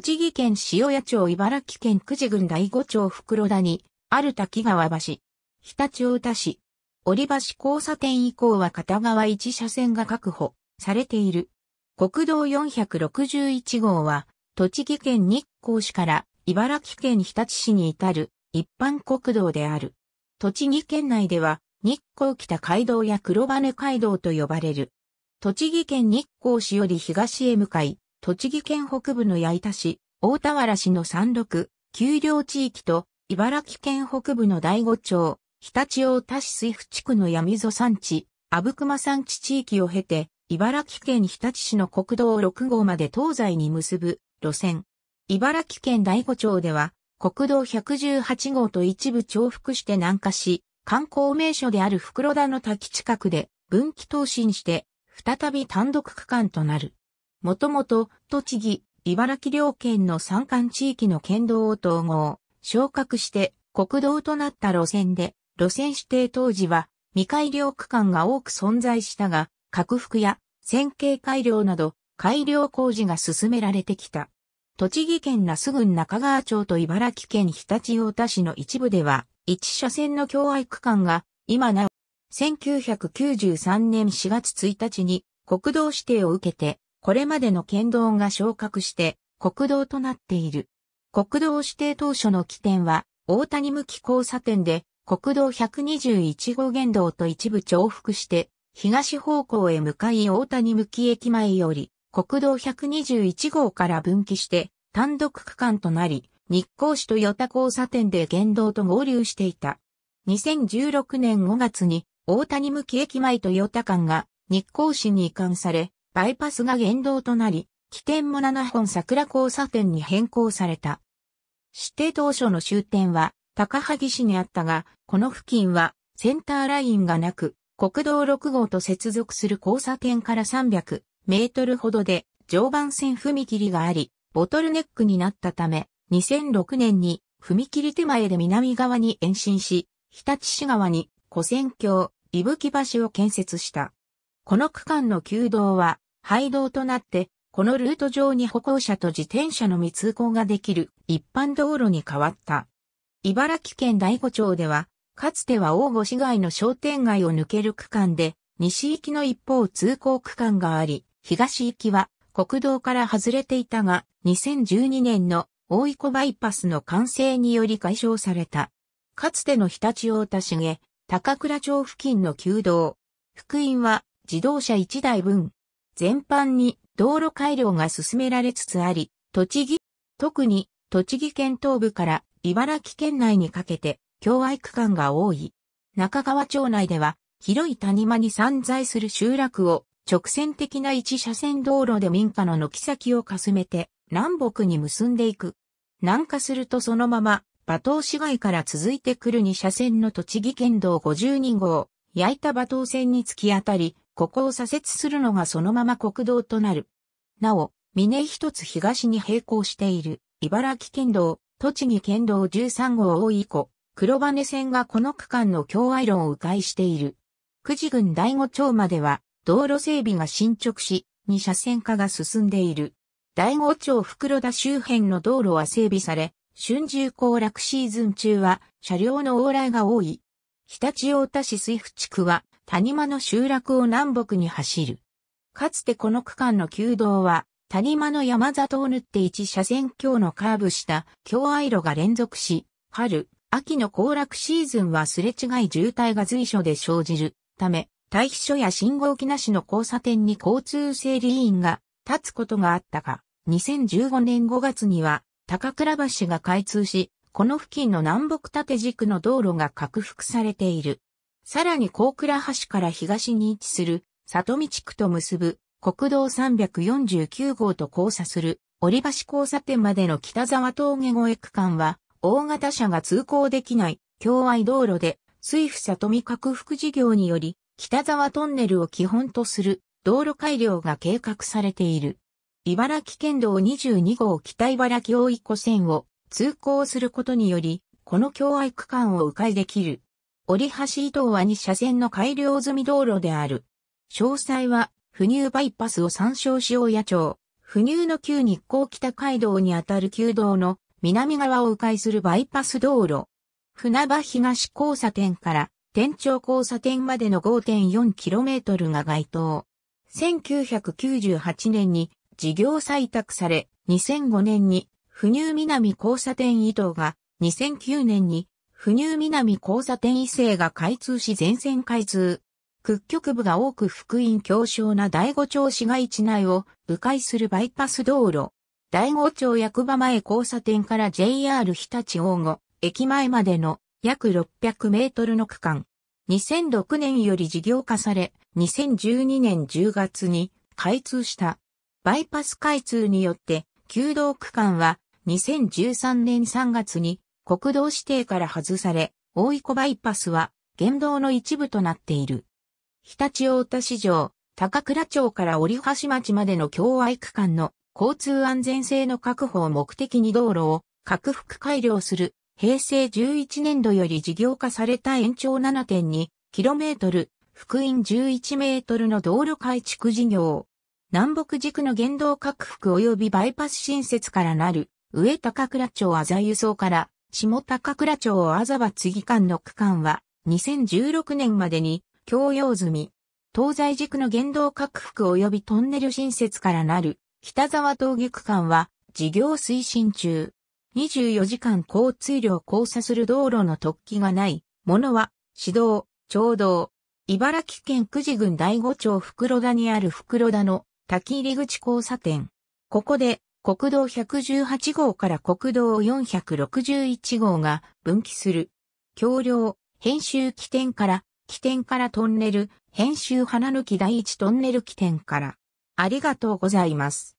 栃木県塩谷町茨城県久慈郡第五町袋谷、ある滝川橋、常陸太田市、折橋交差点以降は片側1車線が確保されている。国道461号は、栃木県日光市から茨城県日立市に至る一般国道である。栃木県内では、日光北街道や黒羽街道と呼ばれる。栃木県日光市より東へ向かい、栃木県北部の矢板市、大田原市の山麓、丘陵地域と、茨城県北部の大五町、日立大田市水府地区の闇溝山地、阿武隈山地地域を経て、茨城県日立市の国道6号まで東西に結ぶ路線。茨城県大五町では、国道118号と一部重複して南下し、観光名所である袋田の滝近くで分岐投進して、再び単独区間となる。もともと、栃木、茨城両県の山間地域の県道を統合、昇格して国道となった路線で、路線指定当時は未改良区間が多く存在したが、拡幅や線形改良など改良工事が進められてきた。栃木県那須郡中川町と茨城県日立太田市の一部では、一車線の境愛区間が、今なお、1993年4月1日に国道指定を受けて、これまでの県道が昇格して国道となっている。国道指定当初の起点は大谷向き交差点で国道121号原道と一部重複して東方向へ向かい大谷向き駅前より国道121号から分岐して単独区間となり、日光市と与田交差点で原道と合流していた。2016年5月に大谷向き駅前と与田間が日光市に移管され、バイパスが原動となり、起点も7本桜交差点に変更された。指定当初の終点は高萩市にあったが、この付近はセンターラインがなく、国道6号と接続する交差点から300メートルほどで常磐線踏切があり、ボトルネックになったため、2006年に踏切手前で南側に延伸し、日立市側に古戦橋、伊吹橋を建設した。この区間の旧道は廃道となって、このルート上に歩行者と自転車のみ通行ができる一般道路に変わった。茨城県大子町では、かつては大御市街の商店街を抜ける区間で、西行きの一方通行区間があり、東行きは国道から外れていたが、2012年の大井湖バイパスの完成により解消された。かつての日立大田重、高倉町付近の旧道。福音は自動車1台分、全般に道路改良が進められつつあり、栃木、特に栃木県東部から茨城県内にかけて、境愛区間が多い。中川町内では、広い谷間に散在する集落を直線的な一車線道路で民家の軒先をかすめて南北に結んでいく。南下するとそのまま、馬頭市街から続いてくる二車線の栃木県道52号、焼いた馬頭線に突き当たり、ここを左折するのがそのまま国道となる。なお、峰一つ東に並行している、茨城県道、栃木県道13号大井湖、黒羽線がこの区間の境愛路を迂回している。九時郡第五町までは、道路整備が進捗し、二車線化が進んでいる。第五町袋田周辺の道路は整備され、春秋行楽シーズン中は車両の往来が多い。日立太田市水府地区は谷間の集落を南北に走る。かつてこの区間の旧道は、谷間の山里を縫って一車線橋のカーブした京愛路が連続し、春、秋の行楽シーズンはすれ違い渋滞が随所で生じるため、待避所や信号機なしの交差点に交通整理員が立つことがあったが、2015年5月には高倉橋が開通し、この付近の南北縦軸の道路が拡幅されている。さらに高倉橋から東に位置する里見地区と結ぶ国道349号と交差する折橋交差点までの北沢峠越え区間は大型車が通行できない境愛道路で水府里見拡幅事業により北沢トンネルを基本とする道路改良が計画されている。茨城県道22号北茨城大井湖線を通行することにより、この境愛区間を迂回できる。折橋伊東は2車線の改良済み道路である。詳細は、不入バイパスを参照し大谷町、不入の旧日光北街道にあたる旧道の南側を迂回するバイパス道路。船場東交差点から天頂交差点までの 5.4km が該当。1998年に事業採択され、2005年に不入南交差点伊東が、2009年に不入南交差点異性が開通し全線開通。屈曲部が多く福音強小な第五町市街地内を迂回するバイパス道路。第五町役場前交差点から JR 日立大後駅前までの約600メートルの区間。2006年より事業化され、2012年10月に開通した。バイパス開通によって、旧道区間は2013年3月に国道指定から外され、大井湖バイパスは、原道の一部となっている。日立太田市場、高倉町から折橋町までの境愛区間の交通安全性の確保を目的に道路を拡幅改良する平成11年度より事業化された延長 7.2km、福音 11m の道路改築事業。南北軸の原動拡幅及びバイパス新設からなる、上高倉町あざ輸送から下高倉町あざば次間の区間は、2016年までに、供用済み。東西軸の原動拡幅及びトンネル新設からなる、北沢峠区間は、事業推進中。24時間交通量交差する道路の突起がない、ものは、市道、町道。茨城県久慈郡第五町袋田にある袋田の滝入口交差点。ここで国道118号から国道461号が分岐する。橋梁、編集起点から、起点からトンネル、編集花抜き第一トンネル起点から。ありがとうございます。